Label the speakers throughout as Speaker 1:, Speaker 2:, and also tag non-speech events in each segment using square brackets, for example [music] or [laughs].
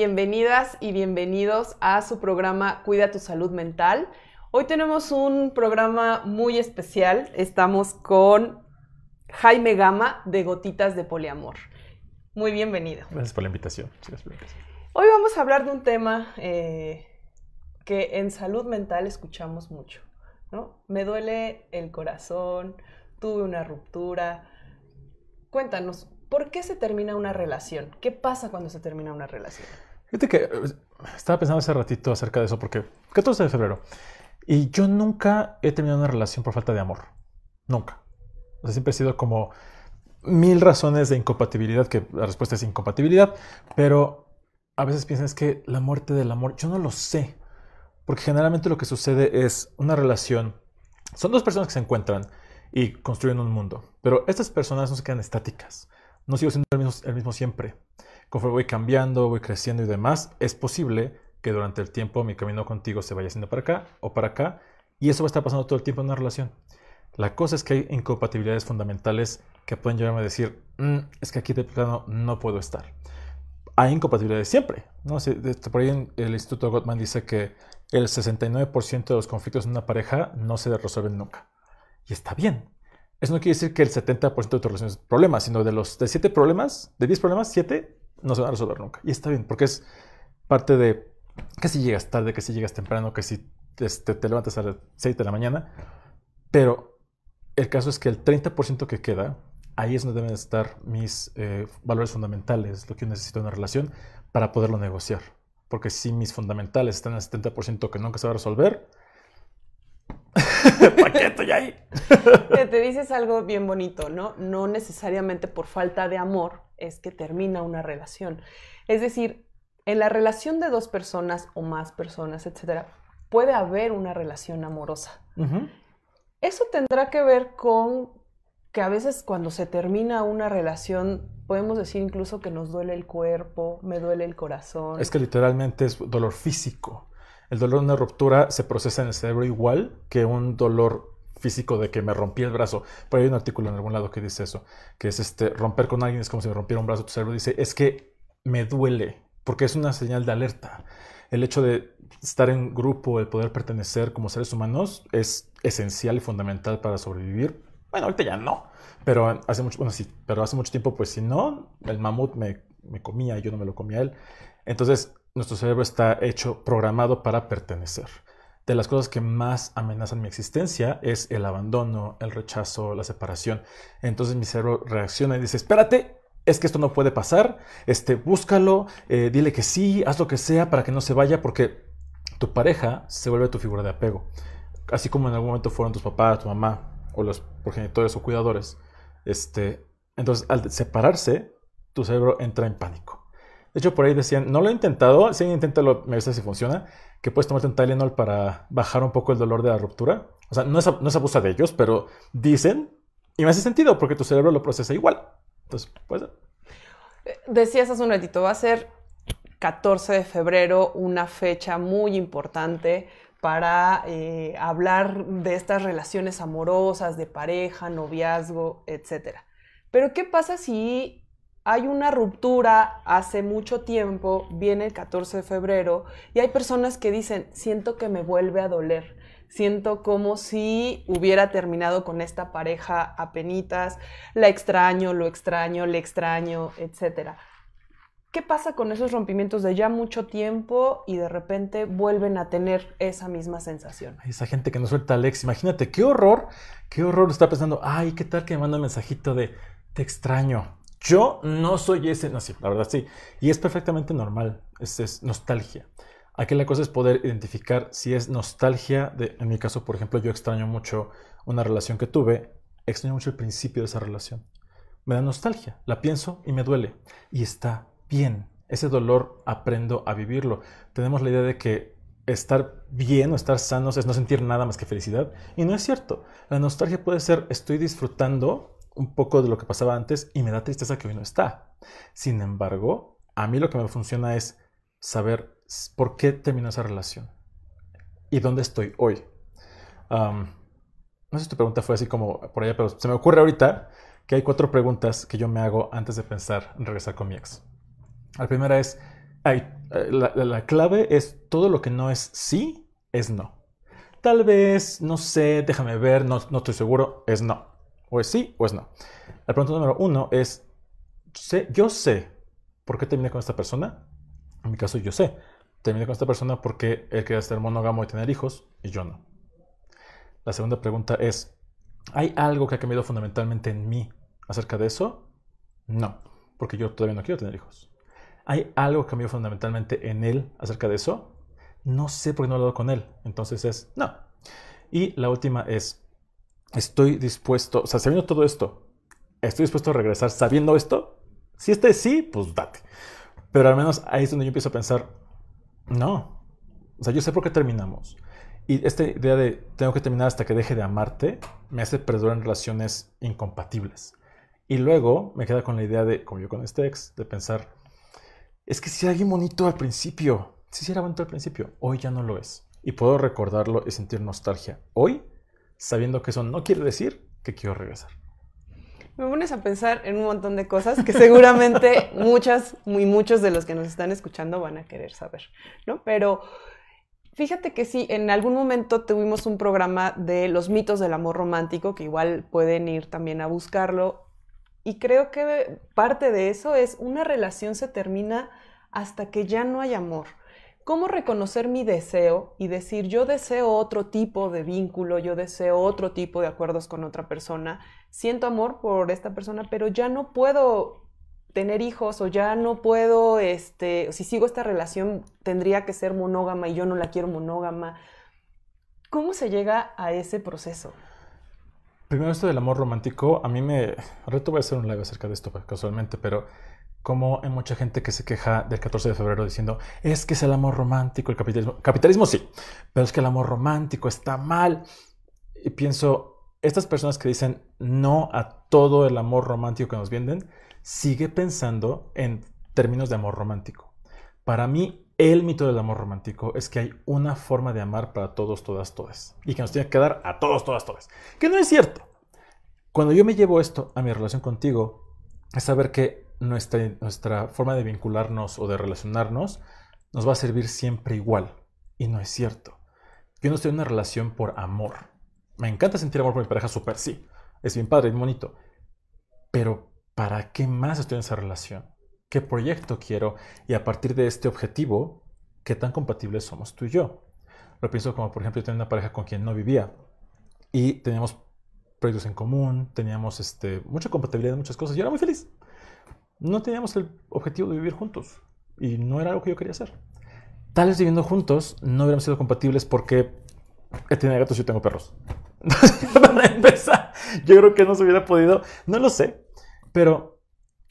Speaker 1: Bienvenidas y bienvenidos a su programa Cuida tu salud mental. Hoy tenemos un programa muy especial. Estamos con Jaime Gama de Gotitas de Poliamor. Muy bienvenido.
Speaker 2: Gracias por la invitación.
Speaker 1: Hoy vamos a hablar de un tema eh, que en salud mental escuchamos mucho. ¿no? Me duele el corazón, tuve una ruptura. Cuéntanos, ¿por qué se termina una relación? ¿Qué pasa cuando se termina una relación?
Speaker 2: Fíjate que eh, estaba pensando hace ratito acerca de eso, porque 14 de febrero. Y yo nunca he terminado una relación por falta de amor. Nunca. O sea, siempre he sido como mil razones de incompatibilidad, que la respuesta es incompatibilidad, pero a veces piensas que la muerte del amor, yo no lo sé. Porque generalmente lo que sucede es una relación. Son dos personas que se encuentran y construyen un mundo. Pero estas personas no se quedan estáticas. No sigo siendo el mismo siempre conforme voy cambiando, voy creciendo y demás, es posible que durante el tiempo mi camino contigo se vaya haciendo para acá o para acá, y eso va a estar pasando todo el tiempo en una relación. La cosa es que hay incompatibilidades fundamentales que pueden llevarme a decir, mm, es que aquí de plano no puedo estar. Hay incompatibilidades siempre. ¿no? Por ahí en el Instituto Gottman dice que el 69% de los conflictos en una pareja no se resuelven nunca. Y está bien. Eso no quiere decir que el 70% de tus relaciones es problema, sino de los de 7 problemas, de 10 problemas, 7 no se va a resolver nunca. Y está bien, porque es parte de que si llegas tarde, que si llegas temprano, que si este, te levantas a las 6 de la mañana. Pero el caso es que el 30% que queda, ahí es donde deben estar mis eh, valores fundamentales, lo que yo necesito en una relación para poderlo negociar. Porque si mis fundamentales están en el 70% que nunca se va a resolver,
Speaker 1: [laughs] ahí? [laughs] te dices algo bien bonito, ¿no? No necesariamente por falta de amor es que termina una relación. Es decir, en la relación de dos personas o más personas, etcétera, puede haber una relación amorosa. Eso tendrá que ver con que a veces cuando se termina una relación, podemos decir incluso que nos duele el cuerpo, me duele el corazón. Es que
Speaker 2: literalmente es dolor físico. El dolor de una ruptura se procesa en el cerebro igual que un dolor físico de que me rompí el brazo. Pero hay un artículo en algún lado que dice eso, que es este, romper con alguien es como si me rompiera un brazo. Tu cerebro dice, es que me duele, porque es una señal de alerta. El hecho de estar en grupo, el poder pertenecer como seres humanos es esencial y fundamental para sobrevivir. Bueno, ahorita ya no, pero hace mucho, bueno, sí, pero hace mucho tiempo, pues si no, el mamut me, comía, yo no me lo comía él. Entonces, nuestro cerebro está hecho, programado para pertenecer. De las cosas que más amenazan mi existencia es el abandono, el rechazo, la separación. Entonces mi cerebro reacciona y dice, espérate, es que esto no puede pasar, este, búscalo, eh, dile que sí, haz lo que sea para que no se vaya, porque tu pareja se vuelve tu figura de apego. Así como en algún momento fueron tus papás, tu mamá, o los progenitores o cuidadores. Este, entonces, al separarse, tu cerebro entra en pánico. De hecho, por ahí decían, no lo he intentado, si inténtalo, me gusta si funciona, que puedes tomarte un Tylenol para bajar un poco el dolor de la ruptura. O sea, no es, abusa de ellos, pero dicen, y me hace sentido porque tu cerebro lo procesa igual. Entonces, pues...
Speaker 1: Decías hace un ratito, va a ser 14 de febrero una fecha muy importante para eh, hablar de estas relaciones amorosas, de pareja, noviazgo, etc. Pero ¿qué pasa si hay una ruptura hace mucho tiempo, viene el 14 de febrero, y hay personas que dicen, siento que me vuelve a doler, siento como si hubiera terminado con esta pareja a penitas, la extraño, lo extraño, le extraño, etc. ¿Qué pasa con esos rompimientos de ya mucho tiempo y de repente vuelven a tener esa misma sensación?
Speaker 2: Esa gente que nos suelta Alex, imagínate, qué horror, qué horror está pensando, ay, ¿qué tal que me manda un mensajito de te extraño? Yo no soy ese, no, sí, la verdad sí. Y es perfectamente normal, es, es nostalgia. Aquí la cosa es poder identificar si es nostalgia, de, en mi caso, por ejemplo, yo extraño mucho una relación que tuve, extraño mucho el principio de esa relación. Me da nostalgia, la pienso y me duele. Y está bien, ese dolor aprendo a vivirlo. Tenemos la idea de que estar bien o estar sanos es no sentir nada más que felicidad. Y no es cierto. La nostalgia puede ser estoy disfrutando un poco de lo que pasaba antes y me da tristeza que hoy no está. Sin embargo, a mí lo que me funciona es saber por qué terminó esa relación y dónde estoy hoy. no sé si tu pregunta fue así como por allá, pero se me ocurre ahorita que hay cuatro preguntas que yo me hago antes de pensar en regresar con mi ex. La primera es, eh, la, clave es todo lo que no es sí, es no. Tal vez, no sé, déjame ver, no estoy seguro, es no. O es pues sí o es pues no. La pregunta número uno es, yo sé por qué terminé con esta persona. En mi caso, yo sé. Terminé con esta persona porque él quería ser monógamo y tener hijos y yo no. La segunda pregunta es, ¿hay algo que ha cambiado fundamentalmente en mí acerca de eso? No, porque yo todavía no quiero tener hijos. ¿Hay algo que ha cambiado fundamentalmente en él acerca de eso? No sé por qué no he hablado con él. Entonces es no. Y la última es, estoy dispuesto, o sea, sabiendo todo esto, estoy dispuesto a regresar sabiendo esto. Si este sí, pues date. Pero al menos ahí es donde yo empiezo a pensar, no. O sea, yo sé por qué terminamos. Y esta idea de tengo que terminar hasta que deje de amarte me hace perder en relaciones incompatibles. Y luego me queda con la idea de, como yo con este ex, de pensar, es que si era alguien bonito al principio, si era bonito al principio, hoy ya no lo es. Y puedo recordarlo y sentir nostalgia. Hoy sabiendo que eso no quiere decir que quiero regresar.
Speaker 1: Me pones a pensar en un montón de cosas que seguramente [laughs] muchas, muy muchos de los que nos están escuchando van a querer saber, ¿no? Pero fíjate que sí, en algún momento tuvimos un programa de los mitos del amor romántico, que igual pueden ir también a buscarlo. Y creo que parte de eso es una relación se termina hasta que ya no hay amor. ¿Cómo reconocer mi deseo y decir yo deseo otro tipo de vínculo, yo deseo otro tipo de acuerdos con otra persona? Siento amor por esta persona, pero ya no puedo tener hijos o ya no puedo, este, si sigo esta relación tendría que ser monógama y yo no la quiero monógama. ¿Cómo se llega a ese proceso?
Speaker 2: Primero esto del amor romántico, a mí me... Ahorita voy a hacer un live acerca de esto casualmente, pero como hay mucha gente que se queja del 14 de febrero diciendo, es que es el amor romántico, el capitalismo. Capitalismo sí, pero es que el amor romántico está mal. Y pienso, estas personas que dicen no a todo el amor romántico que nos venden, sigue pensando en términos de amor romántico. Para mí, el mito del amor romántico es que hay una forma de amar para todos, todas, todas. Y que nos tiene que dar a todos, todas, todas. Que no es cierto. Cuando yo me llevo esto a mi relación contigo, es saber que nuestra, forma de vincularnos o de relacionarnos nos va a servir siempre igual. Y no es cierto. Yo no estoy en una relación por amor. Me encanta sentir amor por mi pareja, súper sí. Es bien padre, es bonito. Pero ¿para qué más estoy en esa relación? ¿Qué proyecto quiero? Y a partir de este objetivo, ¿qué tan compatibles somos tú y yo? Lo pienso como, por ejemplo, yo tenía una pareja con quien no vivía y teníamos proyectos en común, teníamos este, mucha compatibilidad en muchas cosas y yo era muy feliz no teníamos el objetivo de vivir juntos y no era algo que yo quería hacer. Tal vez viviendo juntos no hubiéramos sido compatibles porque él tiene gatos y yo tengo perros. [laughs] para yo creo que no se hubiera podido, no lo sé, pero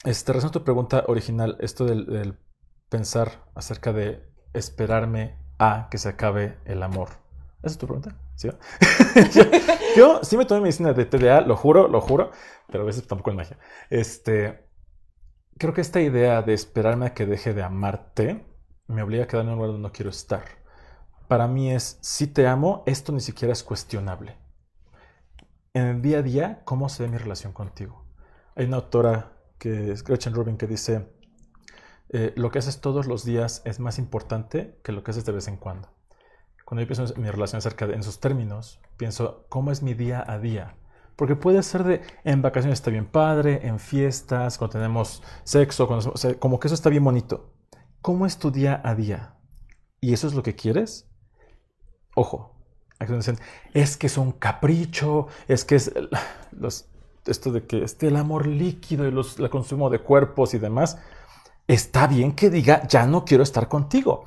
Speaker 2: este, a tu pregunta original, esto del, pensar acerca de esperarme a que se acabe el amor. ¿Esa es tu pregunta? ¿Sí? [laughs] yo, sí me tomé medicina de TDA, lo juro, lo juro, pero a veces tampoco es magia. Este, creo que esta idea de esperarme a que deje de amarte me obliga a quedarme en un lugar donde no quiero estar. Para mí es, si te amo, esto ni siquiera es cuestionable. En el día a día, ¿cómo se ve mi relación contigo? Hay una autora que es Gretchen Rubin que dice, eh, lo que haces todos los días es más importante que lo que haces de vez en cuando. Cuando yo pienso en mi relación acerca en sus términos, pienso, ¿cómo es mi día a día? Porque puede ser de en vacaciones está bien padre, en fiestas, cuando tenemos sexo, como que eso está bien bonito. ¿Cómo es tu día a día? ¿Y eso es lo que quieres? Ojo, es que es un capricho, es que es [laughs] los, esto de que esté el amor líquido y los, el consumo de cuerpos y demás. Está bien que diga, ya no quiero estar contigo.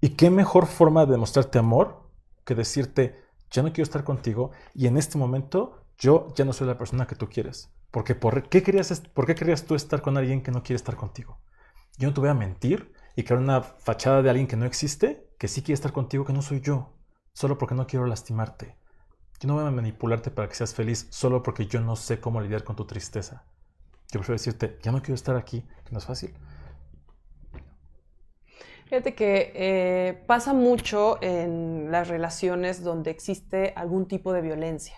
Speaker 2: ¿Y qué mejor forma de mostrarte amor que decirte, ya no quiero estar contigo y en este momento yo ya no soy la persona que tú quieres. Porque ¿por qué querías, por qué querías tú estar con alguien que no quiere estar contigo? Yo no te voy a mentir y crear una fachada de alguien que no existe, que sí quiere estar contigo, que no soy yo, solo porque no quiero lastimarte. Yo no voy a manipularte para que seas feliz solo porque yo no sé cómo lidiar con tu tristeza. Yo prefiero decirte, ya no quiero estar aquí, que no es fácil.
Speaker 1: Fíjate que eh, pasa mucho en las relaciones donde existe algún tipo de violencia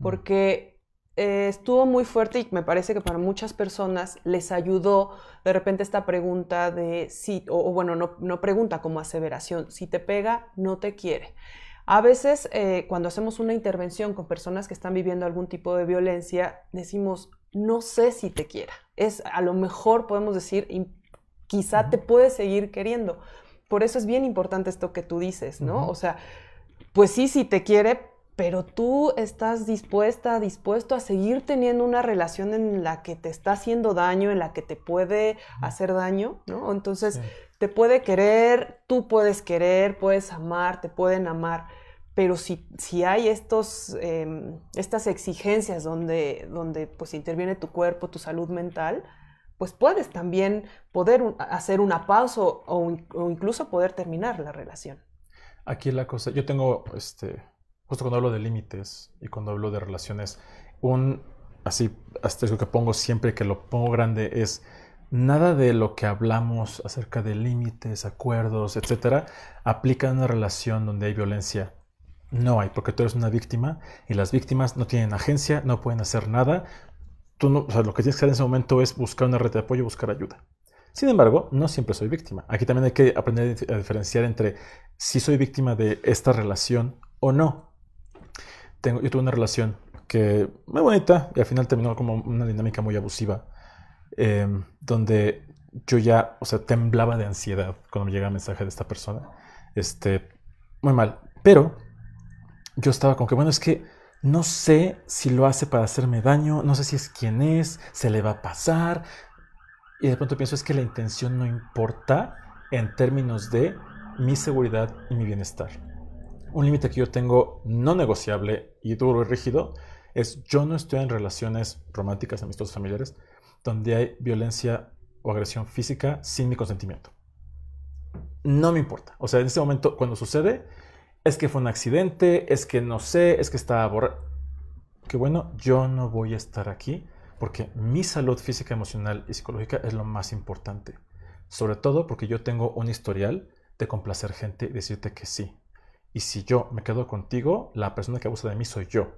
Speaker 1: porque eh, estuvo muy fuerte y me parece que para muchas personas les ayudó de repente esta pregunta de si, o, bueno, no, pregunta como aseveración, si te pega, no te quiere. A veces eh, cuando hacemos una intervención con personas que están viviendo algún tipo de violencia, decimos, no sé si te quiera. Es a lo mejor podemos decir, quizá te puede seguir queriendo. Por eso es bien importante esto que tú dices, ¿no? O sea, pues sí, si te quiere, pero tú estás dispuesta, dispuesto a seguir teniendo una relación en la que te está haciendo daño, en la que te puede hacer daño, ¿no? Entonces, te puede querer, tú puedes querer, puedes amar, te pueden amar, pero si, si hay estos, em, estas exigencias donde, donde pues interviene tu cuerpo, tu salud mental, pues puedes también poder hacer una pausa o, o, incluso poder terminar la relación.
Speaker 2: Aquí la cosa, yo tengo este, justo cuando hablo de límites y cuando hablo de relaciones, un así asterisco que pongo siempre que lo pongo grande es nada de lo que hablamos acerca de límites, acuerdos, etcétera, aplica en una relación donde hay violencia. No hay, porque tú eres una víctima y las víctimas no tienen agencia, no pueden hacer nada. Tú no, o sea, lo que tienes que hacer en ese momento es buscar una red de apoyo, buscar ayuda. Sin embargo, no siempre soy víctima. Aquí también hay que aprender a diferenciar entre si soy víctima de esta relación o no tengo, yo tuve una relación que muy bonita y al final terminó como una dinámica muy abusiva, em, donde yo ya, o sea, temblaba de ansiedad cuando me llegaba el mensaje de esta persona. Este, muy mal. Pero yo estaba con que, bueno, es que no sé si lo hace para hacerme daño, no sé si es quién es, se le va a pasar. Y de pronto pienso es que la intención no importa en términos de mi seguridad y mi bienestar. Un límite que yo tengo no negociable y duro y rígido es yo no estoy en relaciones románticas, amistosas, familiares, donde hay violencia o agresión física sin mi consentimiento. No me importa. O sea, en este momento, cuando sucede, es que fue un accidente, es que no sé, es que estaba borrado. Que bueno, yo no voy a estar aquí porque mi salud física, emocional y psicológica es lo más importante. Sobre todo porque yo tengo un historial de complacer gente y decirte que sí. Y si yo me quedo contigo, la persona que abusa de mí soy yo,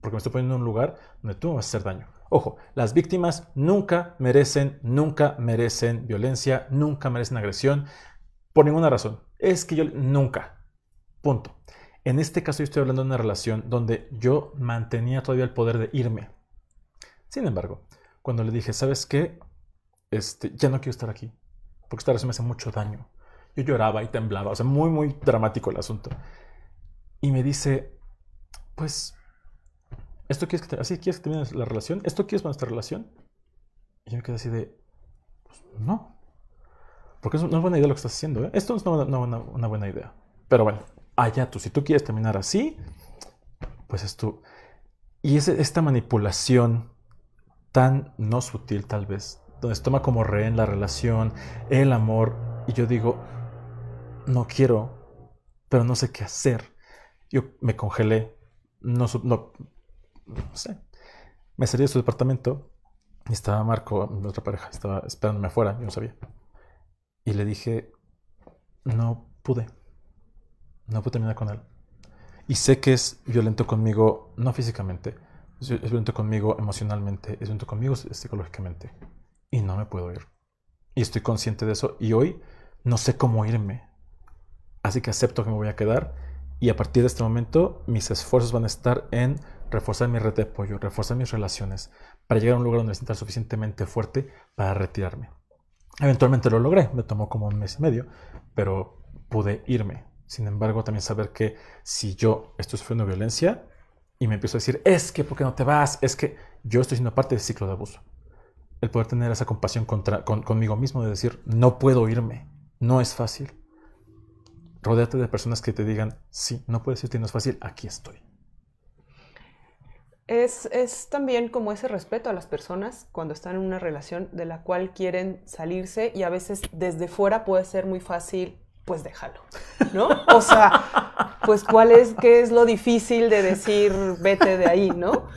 Speaker 2: porque me estoy poniendo en un lugar donde tú me vas a hacer daño. Ojo, las víctimas nunca merecen, nunca merecen violencia, nunca merecen agresión, por ninguna razón. Es que yo nunca. Punto. En este caso yo estoy hablando de una relación donde yo mantenía todavía el poder de irme. Sin embargo, cuando le dije, ¿sabes qué? Este, ya no quiero estar aquí, porque esta relación me hace mucho daño. Yo lloraba y temblaba, o sea, muy, muy dramático el asunto. Y me dice, pues, ¿esto quieres que, así, ¿quieres que termine la relación? ¿Esto quieres para nuestra relación? Y yo me quedé así de, pues, no. Porque no es buena idea lo que estás haciendo, ¿eh? Esto no es una, una buena idea. Pero bueno, allá tú, si tú quieres terminar así, pues es tú. Y es esta manipulación tan no sutil tal vez, donde se toma como rehén la relación, el amor, y yo digo, no quiero, pero no sé qué hacer. Yo me congelé, no, no, sé. Me salí de su departamento y estaba Marco, nuestra pareja, estaba esperándome afuera, yo no sabía. Y le dije, no pude, no pude terminar con él. Y sé que es violento conmigo, no físicamente, es violento conmigo emocionalmente, es violento conmigo psicológicamente. Y no me puedo ir. Y estoy consciente de eso. Y hoy no sé cómo irme así que acepto que me voy a quedar y a partir de este momento mis esfuerzos van a estar en reforzar mi red de apoyo, reforzar mis relaciones, para llegar a un lugar donde me sienta suficientemente fuerte para retirarme. Eventualmente lo logré, me tomó como un mes y medio, pero pude irme. Sin embargo, también saber que si yo estoy sufriendo violencia y me empiezo a decir, es que, ¿por qué no te vas? Es que yo estoy siendo parte del ciclo de abuso. El poder tener esa compasión contra, conmigo mismo de decir, no puedo irme, no es fácil, Rodéate de personas que te digan, sí, no puedes irte, no es fácil, aquí estoy.
Speaker 1: Es, es, también como ese respeto a las personas cuando están en una relación de la cual quieren salirse y a veces desde fuera puede ser muy fácil, pues déjalo, ¿no? O sea, pues cuál es, qué es lo difícil de decir vete de ahí, ¿no?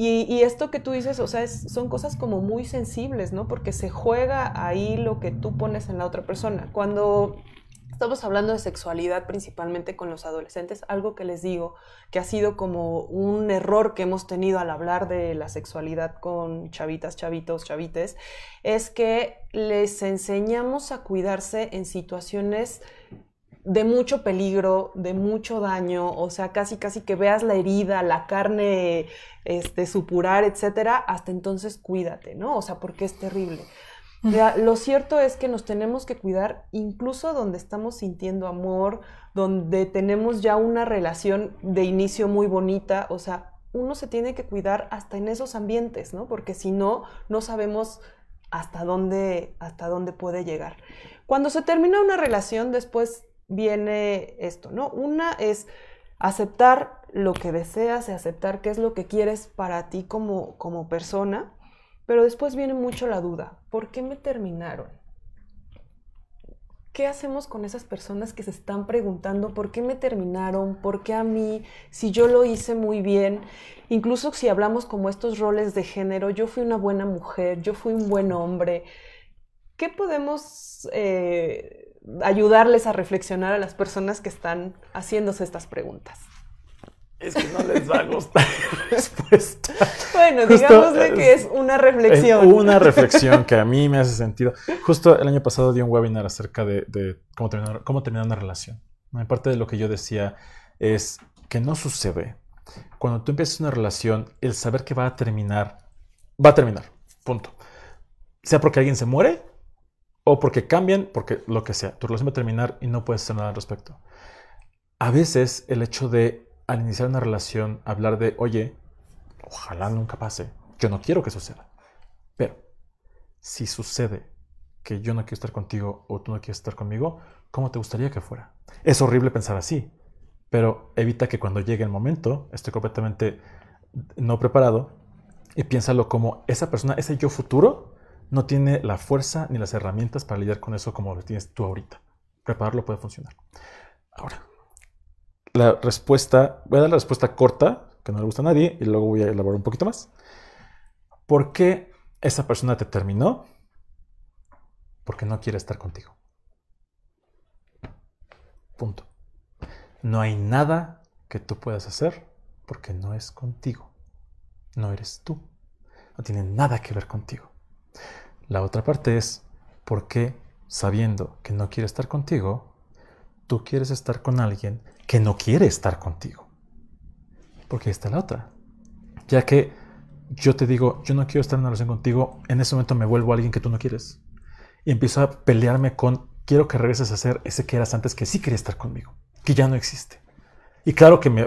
Speaker 1: Y, esto que tú dices, o sea, son cosas como muy sensibles, ¿no? Porque se juega ahí lo que tú pones en la otra persona. Cuando Estamos hablando de sexualidad principalmente con los adolescentes, algo que les digo que ha sido como un error que hemos tenido al hablar de la sexualidad con chavitas, chavitos, chavites, es que les enseñamos a cuidarse en situaciones de mucho peligro, de mucho daño, o sea, casi casi que veas la herida, la carne este supurar, etcétera, hasta entonces cuídate, ¿no? O sea, porque es terrible lo cierto es que nos tenemos que cuidar incluso donde estamos sintiendo amor, donde tenemos ya una relación de inicio muy bonita, o sea, uno se tiene que cuidar hasta en esos ambientes, ¿no? Porque si no, no sabemos hasta dónde, hasta dónde puede llegar. Cuando se termina una relación, después viene esto, ¿no? Una es aceptar lo que deseas y aceptar qué es lo que quieres para ti como persona pero después viene mucho la duda, ¿por qué me terminaron? ¿Qué hacemos con esas personas que se están preguntando por qué me terminaron? ¿Por qué a mí? Si yo lo hice muy bien. Incluso si hablamos como estos roles de género, yo fui una buena mujer, yo fui un buen hombre. ¿Qué podemos eh, ayudarles a reflexionar a las personas que están haciéndose estas preguntas?
Speaker 2: es que no les va a gustar [laughs] la respuesta.
Speaker 1: Bueno, digamos eh, que es una reflexión. una reflexión
Speaker 2: que a mí me hace sentido. Justo el año pasado di un webinar acerca de, cómo, terminar, cómo terminar una relación. Parte de lo que yo decía es que no sucede. Cuando tú empiezas una relación, el saber que va a terminar, va a terminar. Punto. Sea porque alguien se muere o porque cambian, porque lo que sea. Tu relación va a terminar y no puedes hacer nada al respecto. A veces el hecho de al iniciar una relación hablar de, oye, ojalá nunca pase, yo no quiero que suceda. Pero si sucede que yo no quiero estar contigo o tú no quieres estar conmigo, ¿cómo te gustaría que fuera? Es horrible pensar así, pero evita que cuando llegue el momento esté completamente no preparado y piénsalo como esa persona, ese yo futuro, no tiene la fuerza ni las herramientas para lidiar con eso como lo tienes tú ahorita. Prepararlo puede funcionar. Ahora, la respuesta, voy a dar la respuesta corta, que no le gusta a nadie, y luego voy a elaborar un poquito más. ¿Por qué esa persona te terminó? Porque no quiere estar contigo. Punto. No hay nada que tú puedas hacer porque no es contigo. No eres tú. No tiene nada que ver contigo. La otra parte es, ¿por qué sabiendo que no quiere estar contigo, tú quieres estar con alguien que no quiere estar contigo. Porque está la otra. Ya que yo te digo, yo no quiero estar en una relación contigo, en ese momento me vuelvo a alguien que tú no quieres. Y empiezo a pelearme con, quiero que regreses a ser ese que eras antes, que sí quería estar conmigo, que ya no existe. Y claro que me,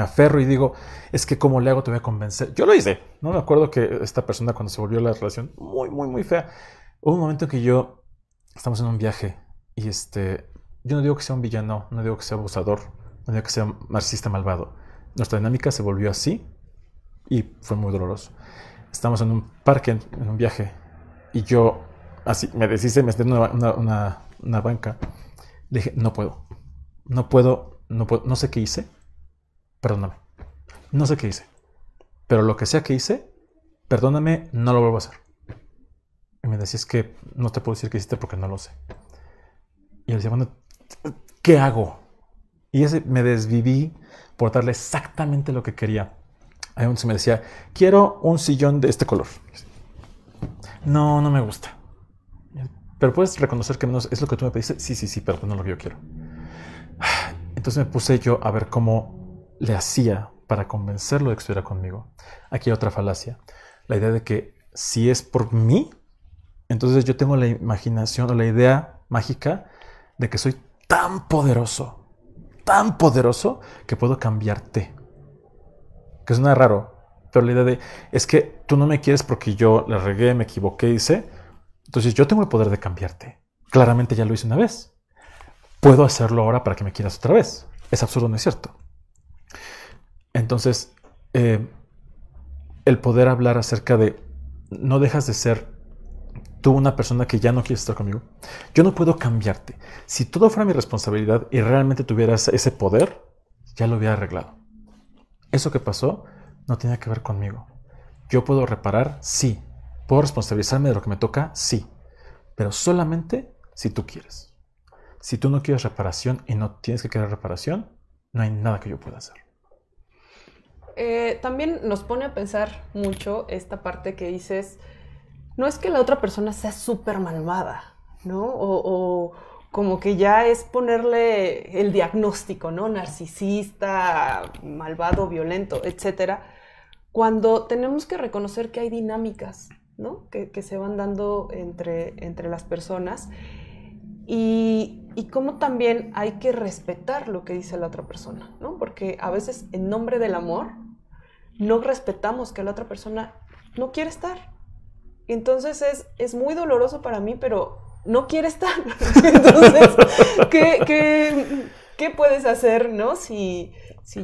Speaker 2: aferro y digo, es que como le hago, te voy a convencer. Yo lo hice. No me acuerdo que esta persona cuando se volvió la relación muy, muy, muy fea, hubo un momento en que yo, estamos en un viaje y este, yo no digo que sea un villano, no digo que sea abusador, no digo que sea marxista malvado. Nuestra dinámica se volvió así y fue muy doloroso. Estamos en un parque, en un viaje, y yo así me deshice, me en una, banca. Le dije, no puedo, no puedo, no puedo, no sé qué hice, perdóname, no sé qué hice, pero lo que sea que hice, perdóname, no lo vuelvo a hacer. Y me decís que no te puedo decir qué hiciste porque no lo sé. Y él decía, bueno, ¿qué hago? Y ese me desviví por darle exactamente lo que quería. Hay un se me decía, quiero un sillón de este color. No, no me gusta. Pero puedes reconocer que menos es lo que tú me pediste. Sí, sí, sí, pero no lo que yo quiero. Entonces me puse yo a ver cómo le hacía para convencerlo de que estuviera conmigo. Aquí hay otra falacia. La idea de que si es por mí, entonces yo tengo la imaginación o la idea mágica de que soy tan poderoso, tan poderoso que puedo cambiarte. Que suena raro, pero la idea de es que tú no me quieres porque yo la regué, me equivoqué, hice. Entonces yo tengo el poder de cambiarte. Claramente ya lo hice una vez. Puedo hacerlo ahora para que me quieras otra vez. Es absurdo, no es cierto. Entonces, eh, el poder hablar acerca de no dejas de ser tú una persona que ya no quieres estar conmigo, yo no puedo cambiarte. Si todo fuera mi responsabilidad y realmente tuvieras ese poder, ya lo hubiera arreglado. Eso que pasó no tenía que ver conmigo. Yo puedo reparar, sí. Puedo responsabilizarme de lo que me toca, sí. Pero solamente si tú quieres. Si tú no quieres reparación y no tienes que querer reparación, no hay nada que yo pueda hacer.
Speaker 1: Eh, también nos pone a pensar mucho esta parte que dices, no es que la otra persona sea súper malvada, ¿no? O, como que ya es ponerle el diagnóstico, ¿no? Narcisista, malvado, violento, etcétera. Cuando tenemos que reconocer que hay dinámicas, ¿no? Que, se van dando entre, entre las personas y, y cómo también hay que respetar lo que dice la otra persona, ¿no? Porque a veces en nombre del amor no respetamos que la otra persona no quiere estar, entonces es, muy doloroso para mí, pero no quiere estar. [laughs] Entonces, ¿qué, puedes hacer, no? Si,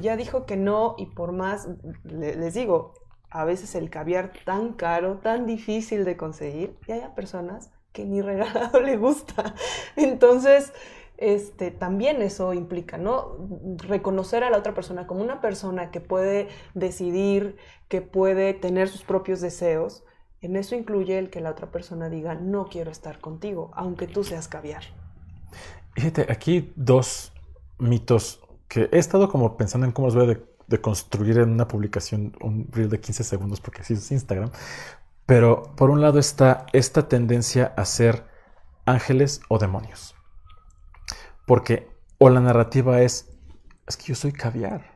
Speaker 1: ya dijo que no y por más, les digo, a veces el caviar tan caro, tan difícil de conseguir, y hay personas que ni regalado le gusta. Entonces, este, también eso implica, ¿no? Reconocer a la otra persona como una persona que puede decidir, que puede tener sus propios deseos, en eso incluye el que la otra persona diga, no quiero estar contigo, aunque tú seas caviar.
Speaker 2: Fíjate, aquí dos mitos que he estado como pensando en cómo los voy a de, construir en una publicación, un reel de 15 segundos, porque si es Instagram. Pero por un lado está esta tendencia a ser ángeles o demonios. Porque o la narrativa es, es que yo soy caviar,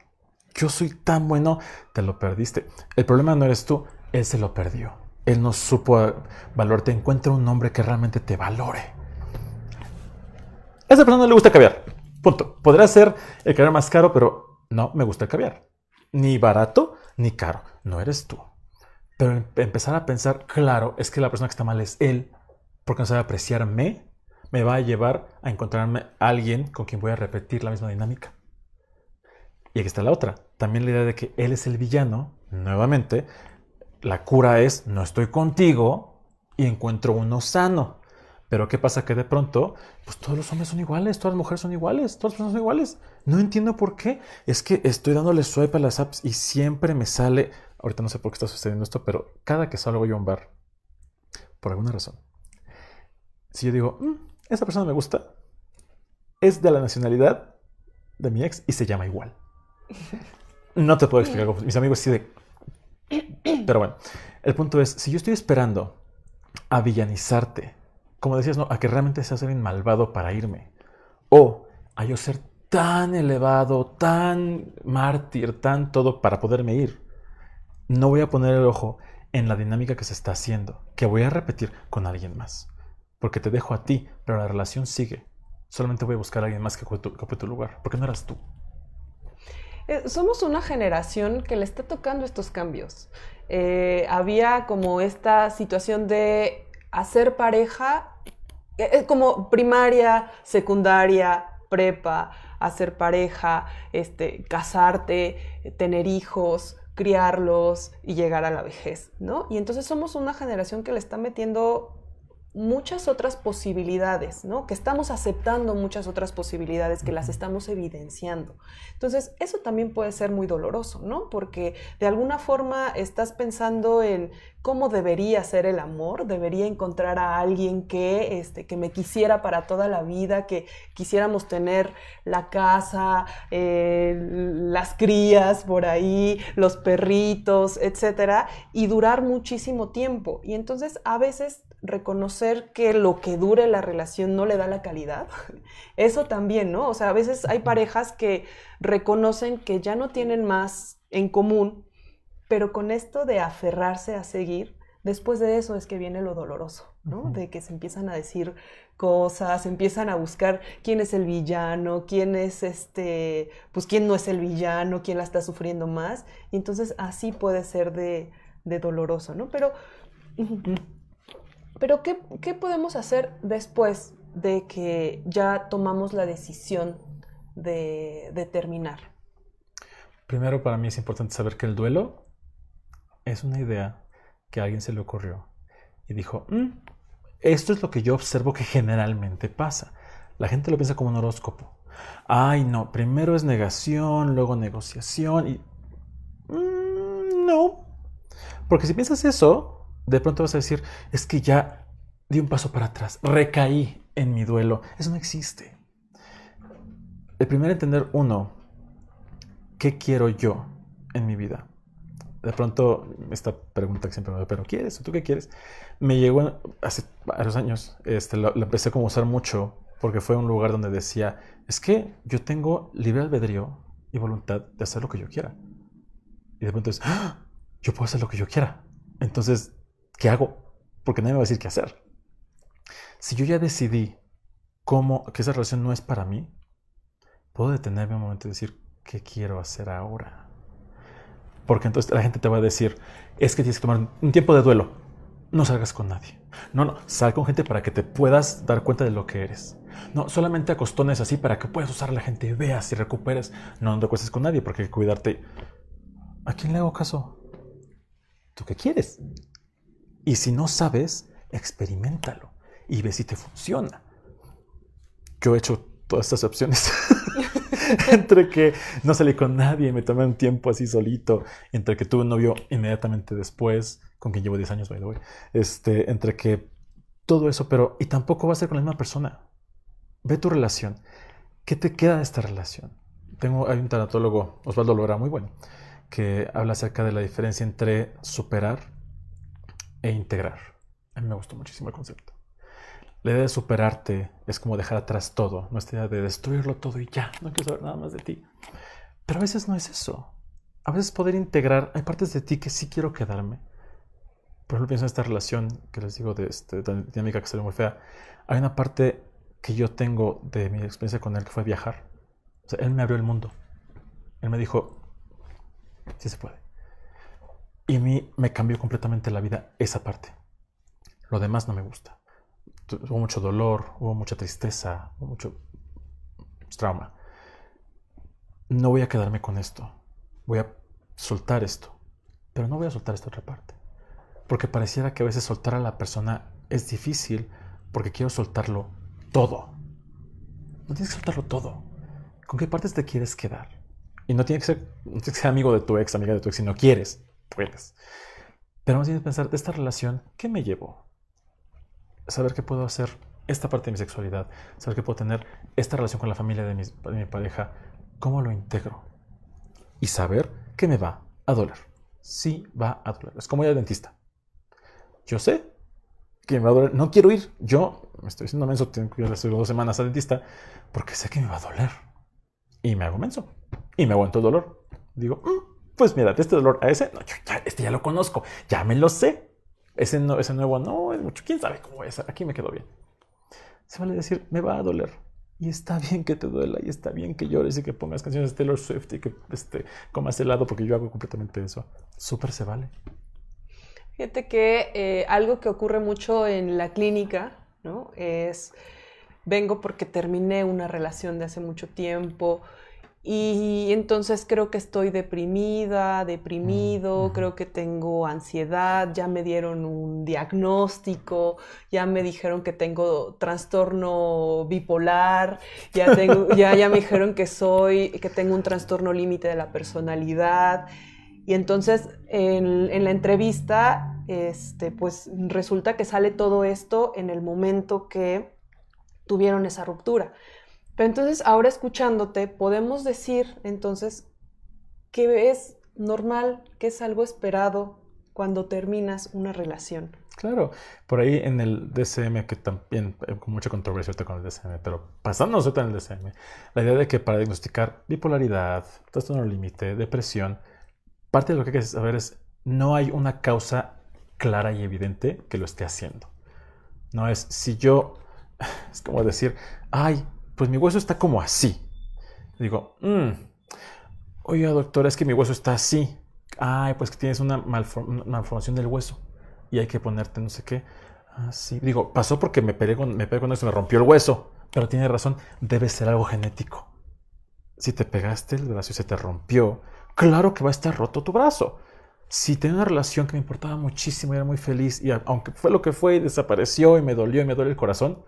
Speaker 2: yo soy tan bueno, te lo perdiste. El problema no eres tú, él se lo perdió. Él no supo eh, valorarte. Encuentra un hombre que realmente te valore. A esa persona le gusta caviar. Punto. Podría ser el caviar más caro, pero no me gusta el caviar. Ni barato ni caro. No eres tú. Pero em, empezar a pensar, claro, es que la persona que está mal es él, porque no sabe apreciarme, me va a llevar a encontrarme alguien con quien voy a repetir la misma dinámica. Y aquí está la otra. También la idea de que él es el villano, nuevamente, la cura es no estoy contigo y encuentro uno sano. Pero ¿qué pasa? Que de pronto, pues todos los hombres son iguales, todas las mujeres son iguales, todas las personas son iguales. No entiendo por qué. Es que estoy dándole swipe a las apps y siempre me sale, ahorita no sé por qué está sucediendo esto, pero cada que salgo yo a un bar, por alguna razón, si yo digo, mm, esa persona me gusta, es de la nacionalidad de mi ex y se llama igual. [laughs] No te puedo explicar. Mis amigos sí de, pero bueno, el punto es, si yo estoy esperando a villanizarte, como decías, no, a que realmente seas alguien malvado para irme, o a yo ser tan elevado, tan mártir, tan todo para poderme ir, no voy a poner el ojo en la dinámica que se está haciendo, que voy a repetir con alguien más. Porque te dejo a ti, pero la relación sigue. Solamente voy a buscar a alguien más que ocupe tu, lugar, porque no eras tú.
Speaker 1: Eh, somos una generación que le está tocando estos cambios. Eh, había como esta situación de hacer pareja, eh, como primaria, secundaria, prepa, hacer pareja, este, casarte, tener hijos, criarlos y llegar a la vejez, ¿no? Y entonces somos una generación que le está metiendo muchas otras posibilidades, ¿no? Que estamos aceptando muchas otras posibilidades, que las estamos evidenciando. Entonces, eso también puede ser muy doloroso, ¿no? Porque de alguna forma estás pensando en cómo debería ser el amor, debería encontrar a alguien que, este, que me quisiera para toda la vida, que quisiéramos tener la casa, eh, las crías por ahí, los perritos, etcétera, y durar muchísimo tiempo. Y entonces a veces reconocer que lo que dure la relación no le da la calidad. [laughs] Eso también, ¿no? O sea, a veces hay parejas que reconocen que ya no tienen más en común, pero con esto de aferrarse a seguir, después de eso es que viene lo doloroso, ¿no? De que se empiezan a decir cosas, empiezan a buscar quién es el villano, quién es este, pues quién no es el villano, quién la está sufriendo más. Y entonces así puede ser de, doloroso, ¿no? Pero... Pero ¿qué, podemos hacer después de que ya tomamos la decisión de, terminar?
Speaker 2: Primero, para mí es importante saber que el duelo es una idea que a alguien se le ocurrió y dijo, mm, esto es lo que yo observo que generalmente pasa. La gente lo piensa como un horóscopo. Ay, no, primero es negación, luego negociación y... Mm, no. Porque si piensas eso, de pronto vas a decir, es que ya di un paso para atrás, recaí en mi duelo. Eso no existe. El primero entender uno, ¿qué quiero yo en mi vida? De pronto, esta pregunta que siempre me da, ¿pero quieres? tú qué quieres? Me llegó hace varios años, este, la, empecé como a usar mucho porque fue un lugar donde decía, es que yo tengo libre albedrío y voluntad de hacer lo que yo quiera. Y de pronto es, ¡Ah! yo puedo hacer lo que yo quiera. Entonces ¿qué hago? Porque nadie me va a decir qué hacer. Si yo ya decidí cómo, que esa relación no es para mí, puedo detenerme un momento y decir, ¿qué quiero hacer ahora? Porque entonces la gente te va a decir, es que tienes que tomar un tiempo de duelo. No salgas con nadie. No, no, sal con gente para que te puedas dar cuenta de lo que eres. No, solamente acostones así para que puedas usar a la gente y veas y recuperes. No, no te acuestes con nadie porque hay que cuidarte. ¿A quién le hago caso? ¿Tú qué quieres? Y si no sabes, experimentalo y ve si te funciona. Yo he hecho todas estas opciones. [laughs] entre que no salí con nadie, me tomé un tiempo así solito, entre que tuve un novio inmediatamente después, con quien llevo 10 años, by the way, este, entre que todo eso, pero y tampoco va a ser con la misma persona. Ve tu relación. ¿Qué te queda de esta relación? Tengo, hay un tanatólogo, Osvaldo Lora, muy bueno, que habla acerca de la diferencia entre superar e integrar. A mí me gustó muchísimo el concepto. La idea de superarte es como dejar atrás todo, no es idea de destruirlo todo y ya, no quiero saber nada más de ti. Pero a veces no es eso. A veces poder integrar, hay partes de ti que sí quiero quedarme. Por ejemplo, pienso en esta relación que les digo de esta dinámica que se ve muy fea. Hay una parte que yo tengo de mi experiencia con él que fue viajar. O sea, él me abrió el mundo. Él me dijo, sí se puede y a mí me cambió completamente la vida esa parte. Lo demás no me gusta. Hubo mucho dolor, hubo mucha tristeza, hubo mucho trauma. No voy a quedarme con esto. Voy a soltar esto. Pero no voy a soltar esta otra parte. Porque pareciera que a veces soltar a la persona es difícil porque quiero soltarlo todo. No tienes que soltarlo todo. ¿Con qué partes te quieres quedar? Y no tienes que ser, no que ser amigo de tu ex, amiga de tu ex, si no quieres puedes. Pero más bien pensar, de esta relación, ¿qué me llevo? Saber que puedo hacer esta parte de mi sexualidad, saber que puedo tener esta relación con la familia de mi, mi pareja, ¿cómo lo integro? Y saber que me va a doler. Sí va a doler. Es como ir al dentista. Yo sé que me va a doler. No quiero ir. Yo me estoy diciendo menso, tengo que ir hace dos semanas al dentista porque sé que me va a doler. Y me hago menso. Y me aguanto el dolor. Digo, mm, pues mira, este dolor a ese, no, este ya lo conozco, ya me lo sé. Ese, no, ese nuevo no es mucho, quién sabe cómo es, aquí me quedó bien. Se vale decir, me va a doler. Y está bien que te duela, y está bien que llores y que pongas canciones de Taylor Swift y que este, comas helado, porque yo hago completamente eso. Súper se vale.
Speaker 1: Fíjate que eh, algo que ocurre mucho en la clínica, ¿no? Es, vengo porque terminé una relación de hace mucho tiempo, y entonces creo que estoy deprimida, deprimido, creo que tengo ansiedad, ya me dieron un diagnóstico, ya me dijeron que tengo trastorno bipolar, ya, [laughs] ya, ya me dijeron que soy, que tengo un trastorno límite de la personalidad. Y entonces en, la entrevista, este, pues resulta que sale todo esto en el momento que tuvieron esa ruptura. Pero entonces ahora escuchándote podemos decir entonces que es normal, que es algo esperado cuando terminas una relación.
Speaker 2: Claro, por ahí en el DCM, que también eh, con mucha controversia con el DCM, pero pasándonos en el DCM, la idea de que para diagnosticar bipolaridad, trastorno límite, depresión, parte de lo que hay que saber es no hay una causa clara y evidente que lo esté haciendo. No es si yo, [laughs] es como decir, ay, pues mi hueso está como así. Digo, mm, oiga doctora, es que mi hueso está así. Ay, pues que tienes una, malformación del hueso y hay que ponerte no sé qué. Así. Ah, Digo, pasó porque me peleé con, me peleé con eso, me rompió el hueso. Pero tiene razón, debe ser algo genético. Si te pegaste el brazo y se te rompió, claro que va a estar roto tu brazo. Si tenía una relación que me importaba muchísimo y era muy feliz, y aunque fue lo que fue y desapareció y me dolió y me duele el corazón,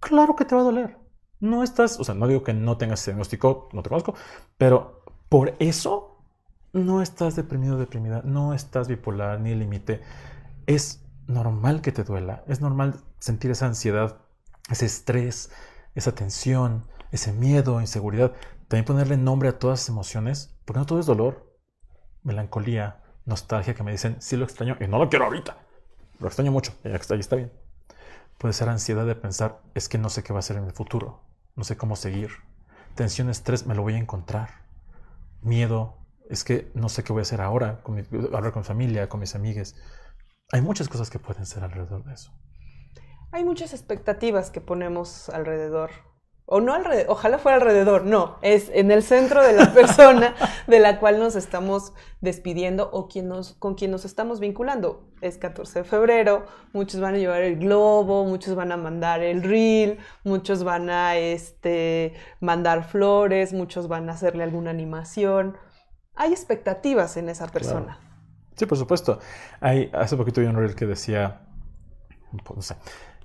Speaker 2: claro que te va a doler no estás, o sea, no digo que no tengas ese diagnóstico, no te conozco, pero por eso no estás deprimido, deprimida, no estás bipolar ni límite. Es normal que te duela, es normal sentir esa ansiedad, ese estrés, esa tensión, ese miedo, inseguridad. También ponerle nombre a todas las emociones, porque no todo es dolor, melancolía, nostalgia, que me dicen, sí lo extraño y no lo quiero ahorita, lo extraño mucho, ya está, está bien. Puede ser ansiedad de pensar, es que no sé qué va a ser en el futuro, no sé cómo seguir. Tensión, estrés, me lo voy a encontrar. Miedo, es que no sé qué voy a hacer ahora, con hablar con mi familia, con mis amigas Hay muchas cosas que pueden ser alrededor de eso.
Speaker 1: Hay muchas expectativas que ponemos alrededor no alrededor, ojalá fuera alrededor, no, es en el centro de la [laughs] persona de la cual nos estamos despidiendo o quien nos, con quien nos estamos vinculando. Es 14 de febrero, muchos van a llevar el globo, muchos van a mandar el reel, muchos van a este, mandar flores, muchos van a hacerle alguna animación. Hay expectativas en esa persona.
Speaker 2: Sí, por supuesto. Hay, hace poquito vi un reel que decía, no sé,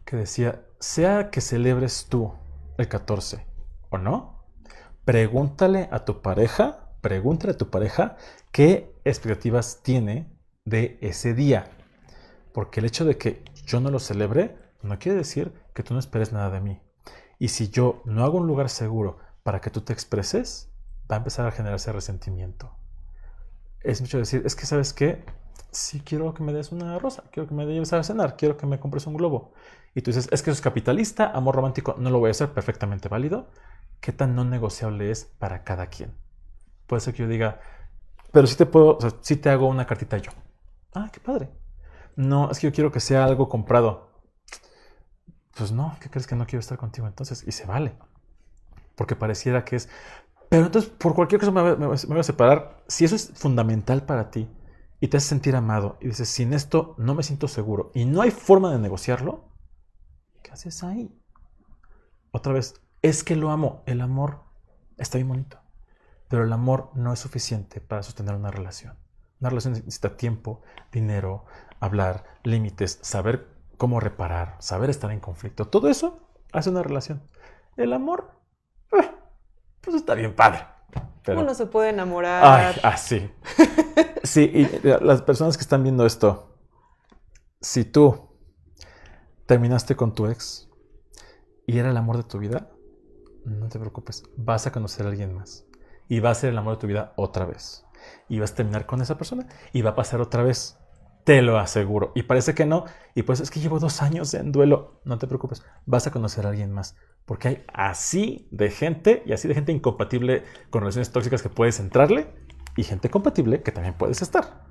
Speaker 2: que decía, sea que celebres tú el 14, ¿o no? Pregúntale a tu pareja, pregúntale a tu pareja qué expectativas tiene de ese día. Porque el hecho de que yo no lo celebre no quiere decir que tú no esperes nada de mí. Y si yo no hago un lugar seguro para que tú te expreses, va a empezar a generarse resentimiento. Es mucho decir, es que sabes que si quiero que me des una rosa, quiero que me lleves a cenar, quiero que me compres un globo. Y tú dices, es que eso es capitalista, amor romántico, no lo voy a hacer, perfectamente válido. ¿Qué tan no negociable es para cada quien? Puede ser que yo diga, pero si te puedo, o te hago una cartita yo. Ah, qué padre. No, es que yo quiero que sea algo comprado. Pues no, ¿qué crees que no quiero estar contigo entonces? Y se vale. Porque pareciera que es, pero entonces por cualquier cosa me voy a separar. Si eso es fundamental para ti, y te hace sentir amado y dices, sin esto no me siento seguro y no hay forma de negociarlo, ¿qué haces ahí? Otra vez, es que lo amo. El amor está bien bonito, pero el amor no es suficiente para sostener una relación. Una relación necesita tiempo, dinero, hablar, límites, saber cómo reparar, saber estar en conflicto. Todo eso hace una relación.
Speaker 1: El amor, eh, pues
Speaker 2: está bien padre. ¿Cómo Uno se
Speaker 1: puede enamorar. Ay, ah, sí.
Speaker 2: sí, y eh, las personas que están viendo esto, si tú terminaste con tu ex y era el amor de tu vida, no te preocupes, vas a conocer a alguien más y va a ser el amor de tu vida otra vez. Y vas a terminar con esa persona y va a pasar otra vez. Te lo aseguro. Y parece que no. Y pues es que llevo dos años en duelo. No te preocupes. Vas a conocer a alguien más. Porque hay así de gente y así de gente incompatible con relaciones tóxicas que puedes entrarle y gente compatible que también puedes estar.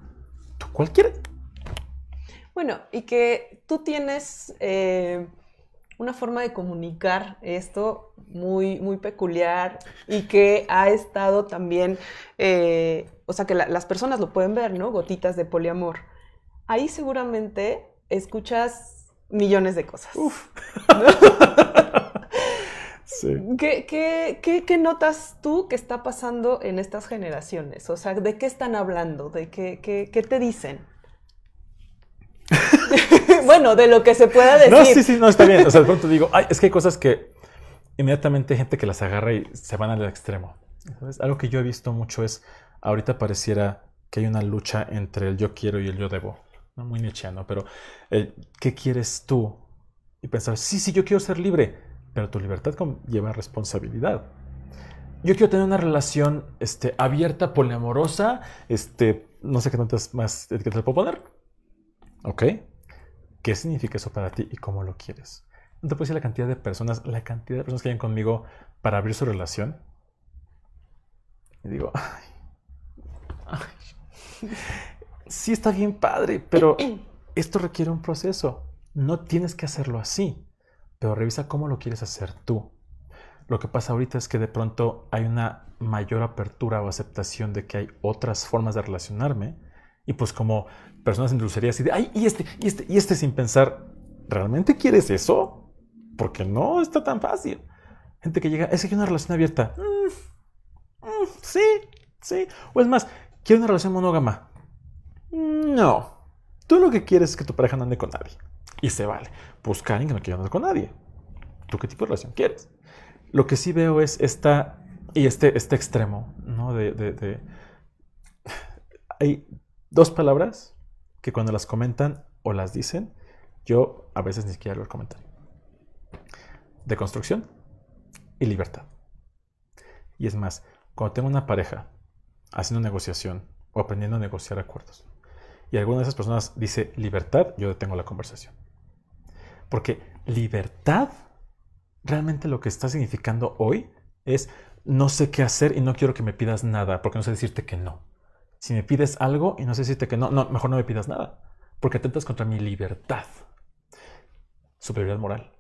Speaker 2: ¿Tú cualquiera?
Speaker 1: Bueno, y que tú tienes eh, una forma de comunicar esto muy, muy peculiar y que ha estado también, eh, o sea, que las personas lo pueden ver, ¿no? Gotitas de poliamor. Ahí seguramente escuchas millones de cosas. Uf. [laughs] ¿Qué, notas tú que está pasando en estas generaciones? O sea, ¿de qué están hablando? ¿De qué, te dicen? [laughs] [laughs] bueno, de lo que se pueda decir. No, sí, sí, no, está bien. O sea,
Speaker 2: de [laughs] pronto digo, es que hay cosas que inmediatamente hay gente que las agarra y se van al extremo. Algo que yo he visto mucho es, ahorita pareciera que hay una lucha entre el yo quiero y el yo debo. No muy nietzscheano, pero eh, ¿qué quieres tú? Y pensar, sí, sí, yo quiero ser libre pero tu libertad lleva responsabilidad. Yo quiero tener una relación este, abierta, poliamorosa, este, no sé qué tantas más etiquetas puedo poner. ¿Ok? ¿Qué significa eso para ti y cómo lo quieres? No te puedo decir la cantidad de personas, la cantidad de personas que hayan conmigo para abrir su relación. Y digo, [laughs] ay, ay, sí está bien padre, pero [clears throat] esto requiere un proceso. No tienes que hacerlo así pero revisa cómo lo quieres hacer tú. Lo que pasa ahorita es que de pronto hay una mayor apertura o aceptación de que hay otras formas de relacionarme y pues como personas en dulcería así de, ay, y este, y este, y este sin pensar, ¿realmente quieres eso? Porque no está tan fácil. Gente que llega, es que hay una relación abierta. Mm, mm, sí, sí. O es más, quiero una relación monógama. Mm, no. Tú lo que quieres es que tu pareja no ande con nadie. Y se vale. pues Karen alguien que no quiera andar con nadie. ¿Tú qué tipo de relación quieres? Lo que sí veo es esta. Y este, este extremo, ¿no? De, Hay dos palabras que cuando las comentan o las dicen, yo a veces ni siquiera lo el comentario. Deconstrucción y libertad. Y es más, cuando tengo una pareja haciendo negociación o aprendiendo a negociar acuerdos, y alguna de esas personas dice libertad, yo detengo la conversación. Porque libertad, realmente lo que está significando hoy es no sé qué hacer y no quiero que me pidas nada, porque no sé decirte que no. Si me pides algo y no sé decirte que no, mejor no me pidas nada, porque atentas contra mi libertad. Superioridad moral.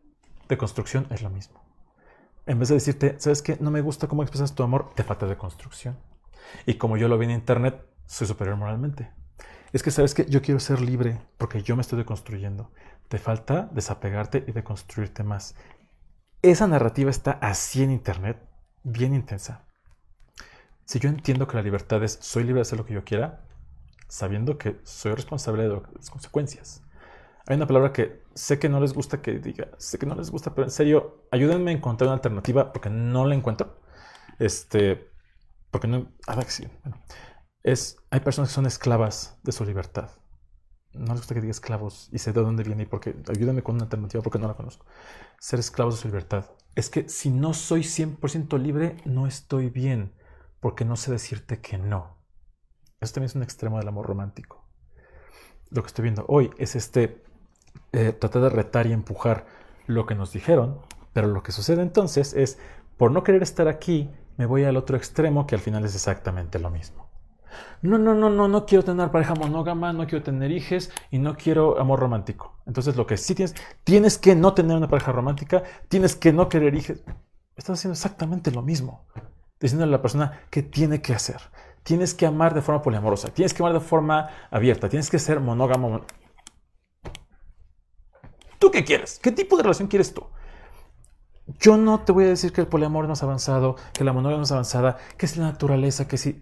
Speaker 2: De construcción es lo mismo. En vez de decirte, ¿sabes qué? No me gusta cómo expresas tu amor, te falta de construcción. Y como yo lo vi en internet, soy superior moralmente es que sabes que yo quiero ser libre porque yo me estoy deconstruyendo. Te falta desapegarte y deconstruirte más. Esa narrativa está así en Internet, bien intensa. Si yo entiendo que la libertad es soy libre de hacer lo que yo quiera, sabiendo que soy responsable de las consecuencias. Hay una palabra que sé que no les gusta que diga, sé que no les gusta, pero en serio, ayúdenme a encontrar una alternativa porque no la encuentro. Este, porque no, a sí, es, hay personas que son esclavas de su libertad. No les gusta que diga esclavos y sé de dónde viene y porque ayúdame con una alternativa porque no la conozco. Ser esclavos de su libertad. Es que si no soy 100% libre, no estoy bien porque no sé decirte que no. Eso también es un extremo del amor romántico. Lo que estoy viendo hoy es este eh, tratar de retar y empujar lo que nos dijeron, pero lo que sucede entonces es, por no querer estar aquí, me voy al otro extremo que al final es exactamente lo mismo. No, no, no, no, no quiero tener pareja monógama, no quiero tener hijes y no quiero amor romántico. Entonces lo que sí tienes, tienes que no tener una pareja romántica, tienes que no querer hijos. Estás haciendo exactamente lo mismo, Diciéndole a la persona que tiene que hacer. Tienes que amar de forma poliamorosa, tienes que amar de forma abierta, tienes que ser monógamo. ¿Tú qué quieres? ¿Qué tipo de relación quieres tú? Yo no te voy a decir que el poliamor es avanzado, que la monogamia es avanzada, que es la naturaleza, que sí.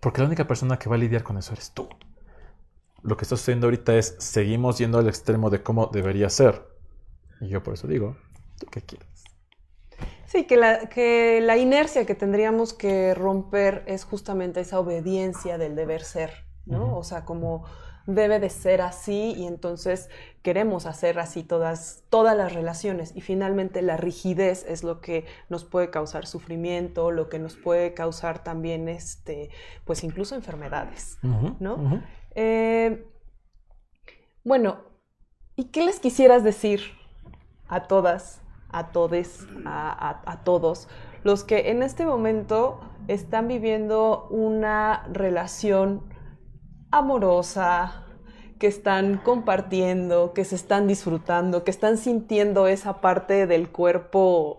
Speaker 2: Porque la única persona que va a lidiar con eso eres tú. Lo que está sucediendo ahorita es, seguimos yendo al extremo de cómo debería ser. Y yo por eso digo, tú qué quieres.
Speaker 1: Sí, que la, que la inercia que tendríamos que romper es justamente esa obediencia del deber ser, ¿no? O sea, como debe de ser así y entonces queremos hacer así todas, todas las relaciones y finalmente la rigidez es lo que nos puede causar sufrimiento, lo que nos puede causar también, este, pues incluso enfermedades, eh, bueno, ¿y qué les quisieras decir a todas, a todes, a todos, los que en este momento están viviendo una relación amorosa, que están compartiendo, que se están disfrutando, que están sintiendo esa parte del cuerpo.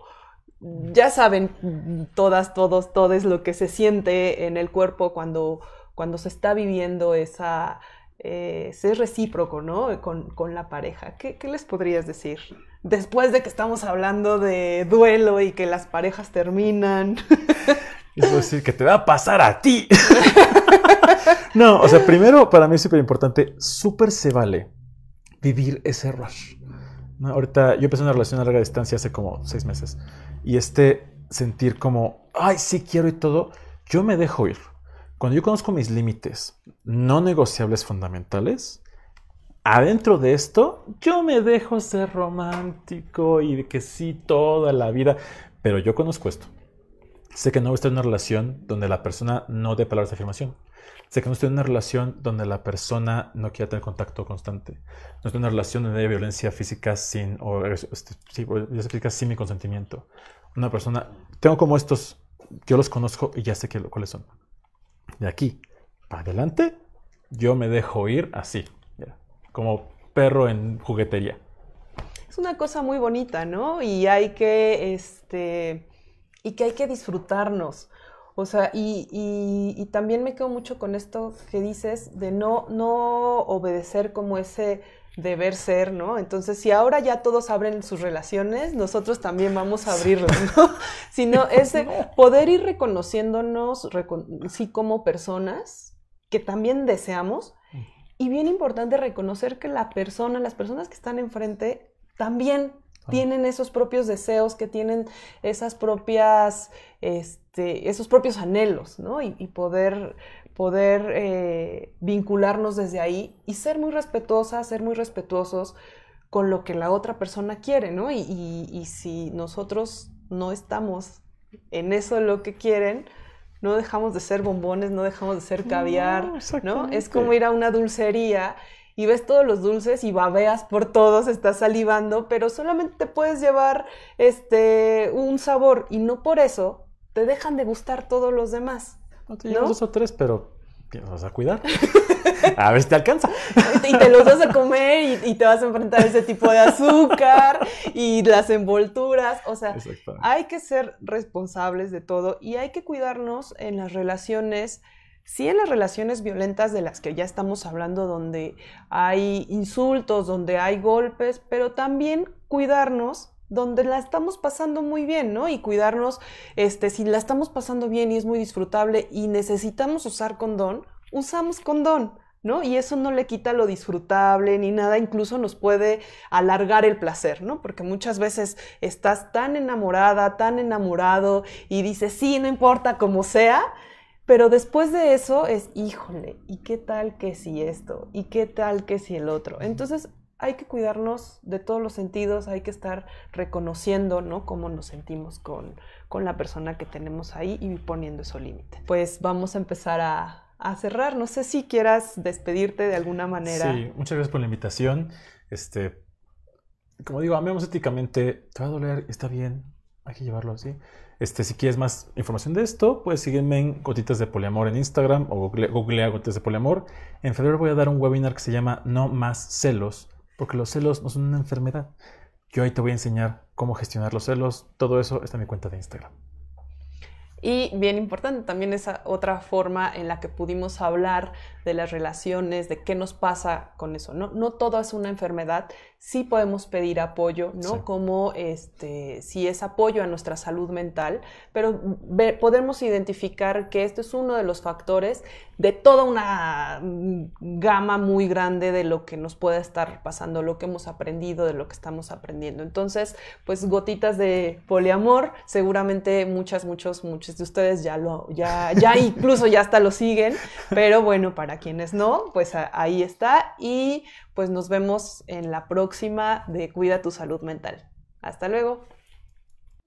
Speaker 1: Ya saben todas, todos, todos lo que se siente en el cuerpo cuando, cuando se está viviendo esa, eh, ser recíproco, ¿no? Con, la pareja. ¿Qué, ¿Qué, les podrías decir? Después de que estamos hablando de duelo y que las parejas terminan. [laughs]
Speaker 2: Es decir, que te va a pasar a ti. [laughs] No, o sea, primero, para mí es súper importante, súper se vale vivir ese rush. Ahorita yo empecé una relación a larga distancia hace como seis meses y este sentir como, ay, sí quiero y todo, yo me dejo ir. Cuando yo conozco mis límites no negociables fundamentales, adentro de esto, yo me dejo ser romántico y de que sí toda la vida, pero yo conozco esto. Sé que no voy a estar en una relación donde la persona no dé palabras de afirmación. Sé que no estoy en una relación donde la persona no quiera tener contacto constante. No estoy una relación donde haya este, violencia física sin, mi consentimiento. Una persona, tengo como estos, yo los conozco y ya sé que, cuáles son. De aquí para adelante, yo me dejo ir así, como perro en juguetería.
Speaker 1: Es una cosa muy bonita, ¿no? Y hay que, este, y que hay que disfrutarnos. O sea, y, también me quedo mucho con esto que dices de no, no obedecer como ese deber ser, ¿no? Entonces, si ahora ya todos abren sus relaciones, nosotros también vamos a abrirlas, ¿no? [laughs] Sino ese [laughs] poder ir reconociéndonos, sí, como personas que también deseamos. Y bien importante reconocer que la persona, las personas que están enfrente, también tienen esos propios deseos, que tienen esas propias, este, esos propios anhelos, ¿no? Y, poder, poder eh, vincularnos desde ahí y ser muy respetuosas, ser muy respetuosos con lo que la otra persona quiere, ¿no? Y, si nosotros no estamos en eso de lo que quieren, no dejamos de ser bombones, no dejamos de ser caviar, ¿no? Es como ir a una dulcería y ves todos los dulces y babeas por todos, estás salivando, pero solamente te puedes llevar este, un sabor y no por eso te dejan de gustar todos los demás. No te llevas dos
Speaker 2: o tres, pero ¿qué vas a cuidar?
Speaker 1: [laughs] A ver si te alcanza. [laughs] Y te los vas a comer y, y, te vas a enfrentar a ese tipo de azúcar y las envolturas. O sea, hay que ser responsables de todo y hay que cuidarnos en las relaciones Sí, en las relaciones violentas de las que ya estamos hablando, donde hay insultos, donde hay golpes, pero también cuidarnos donde la estamos pasando muy bien, ¿no? Y cuidarnos, este, si la estamos pasando bien y es muy disfrutable y necesitamos usar condón, usamos condón, ¿no? Y eso no le quita lo disfrutable ni nada, incluso nos puede alargar el placer, ¿no? Porque muchas veces estás tan enamorada, tan enamorado y dices, sí, no importa cómo sea, pero después de eso es, híjole, ¿y qué tal que si esto? ¿Y qué tal que si el otro? Entonces hay que cuidarnos de todos los sentidos, hay que estar reconociendo, ¿no? Cómo nos sentimos con, con la persona que tenemos ahí y poniendo eso límite. Pues vamos a empezar a, a cerrar. No sé si quieras despedirte de alguna manera. Sí,
Speaker 2: muchas gracias por la invitación. Este, como digo, amemos éticamente. Te va a doler, está bien, hay que llevarlo así. Este, si quieres más información de esto, pues sígueme en Gotitas de Poliamor en Instagram o googlea, Gotitas de Poliamor. En febrero voy a dar un webinar que se llama No más celos, porque los celos no son una enfermedad. Yo ahí te voy a enseñar cómo gestionar los celos. Todo eso está en mi cuenta de Instagram.
Speaker 1: Y bien importante también esa otra forma en la que pudimos hablar de las relaciones, de qué nos pasa con eso. No, no todo es una enfermedad sí podemos pedir apoyo, ¿no? Como este, si es apoyo a nuestra salud mental, pero podemos identificar que esto es uno de los factores de toda una mm, gama muy grande de lo que nos puede estar pasando, lo que hemos aprendido, de lo que estamos aprendiendo. Entonces, pues gotitas de poliamor, seguramente muchas, muchos, muchos de ustedes ya lo, ya, ya [laughs] incluso ya hasta lo siguen, pero bueno, para quienes no, pues ahí está. Y pues nos vemos en la próxima de Cuida tu salud mental. Hasta luego.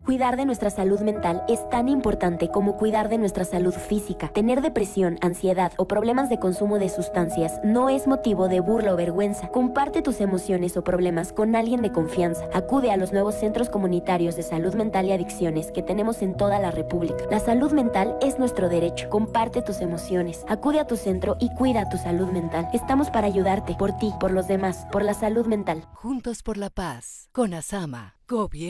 Speaker 1: Cuidar de nuestra salud mental es tan importante como cuidar de nuestra salud física. Tener depresión, ansiedad o problemas de consumo de sustancias no es motivo de burla o vergüenza. Comparte tus emociones o problemas con alguien de confianza. Acude a los nuevos centros comunitarios de salud mental y adicciones que tenemos en toda la República. La salud mental es nuestro derecho. Comparte tus emociones. Acude a tu centro y cuida tu salud mental. Estamos para ayudarte, por ti, por los demás, por la salud mental. Juntos por la paz, con Asama, Gobierno.